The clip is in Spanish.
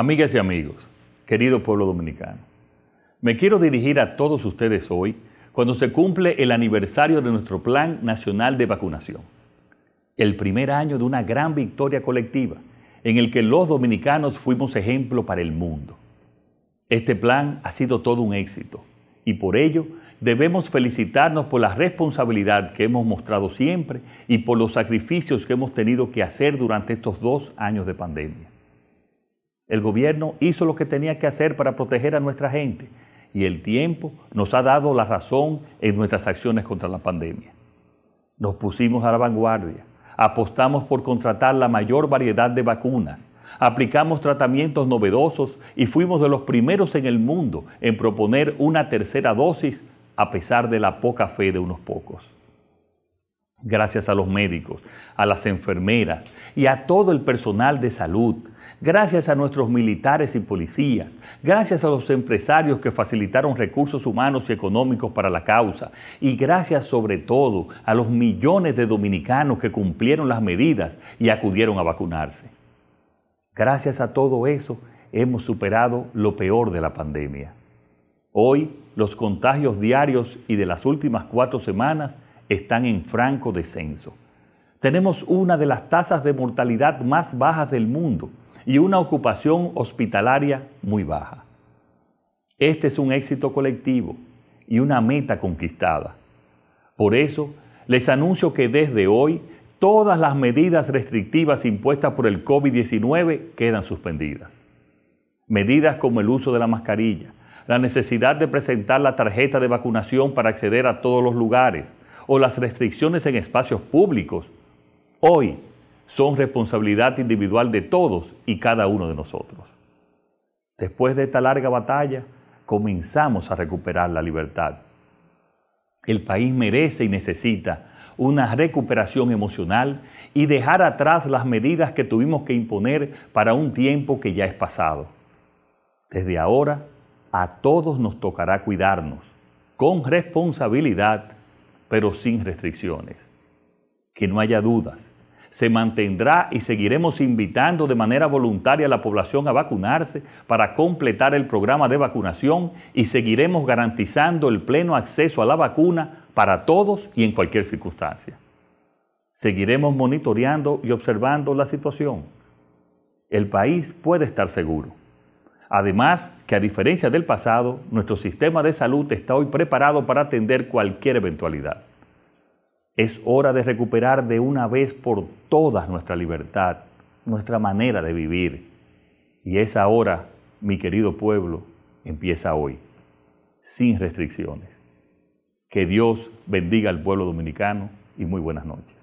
Amigas y amigos, querido pueblo dominicano, me quiero dirigir a todos ustedes hoy cuando se cumple el aniversario de nuestro Plan Nacional de Vacunación, el primer año de una gran victoria colectiva en el que los dominicanos fuimos ejemplo para el mundo. Este plan ha sido todo un éxito y por ello debemos felicitarnos por la responsabilidad que hemos mostrado siempre y por los sacrificios que hemos tenido que hacer durante estos dos años de pandemia. El gobierno hizo lo que tenía que hacer para proteger a nuestra gente y el tiempo nos ha dado la razón en nuestras acciones contra la pandemia. Nos pusimos a la vanguardia, apostamos por contratar la mayor variedad de vacunas, aplicamos tratamientos novedosos y fuimos de los primeros en el mundo en proponer una tercera dosis a pesar de la poca fe de unos pocos. Gracias a los médicos, a las enfermeras y a todo el personal de salud. Gracias a nuestros militares y policías. Gracias a los empresarios que facilitaron recursos humanos y económicos para la causa. Y gracias sobre todo a los millones de dominicanos que cumplieron las medidas y acudieron a vacunarse. Gracias a todo eso hemos superado lo peor de la pandemia. Hoy los contagios diarios y de las últimas cuatro semanas están en franco descenso. Tenemos una de las tasas de mortalidad más bajas del mundo y una ocupación hospitalaria muy baja. Este es un éxito colectivo y una meta conquistada. Por eso, les anuncio que desde hoy todas las medidas restrictivas impuestas por el COVID-19 quedan suspendidas. Medidas como el uso de la mascarilla, la necesidad de presentar la tarjeta de vacunación para acceder a todos los lugares, o las restricciones en espacios públicos, hoy son responsabilidad individual de todos y cada uno de nosotros. Después de esta larga batalla, comenzamos a recuperar la libertad. El país merece y necesita una recuperación emocional y dejar atrás las medidas que tuvimos que imponer para un tiempo que ya es pasado. Desde ahora, a todos nos tocará cuidarnos con responsabilidad pero sin restricciones. Que no haya dudas. Se mantendrá y seguiremos invitando de manera voluntaria a la población a vacunarse para completar el programa de vacunación y seguiremos garantizando el pleno acceso a la vacuna para todos y en cualquier circunstancia. Seguiremos monitoreando y observando la situación. El país puede estar seguro. Además, que a diferencia del pasado, nuestro sistema de salud está hoy preparado para atender cualquier eventualidad. Es hora de recuperar de una vez por todas nuestra libertad, nuestra manera de vivir. Y esa hora, mi querido pueblo, empieza hoy, sin restricciones. Que Dios bendiga al pueblo dominicano y muy buenas noches.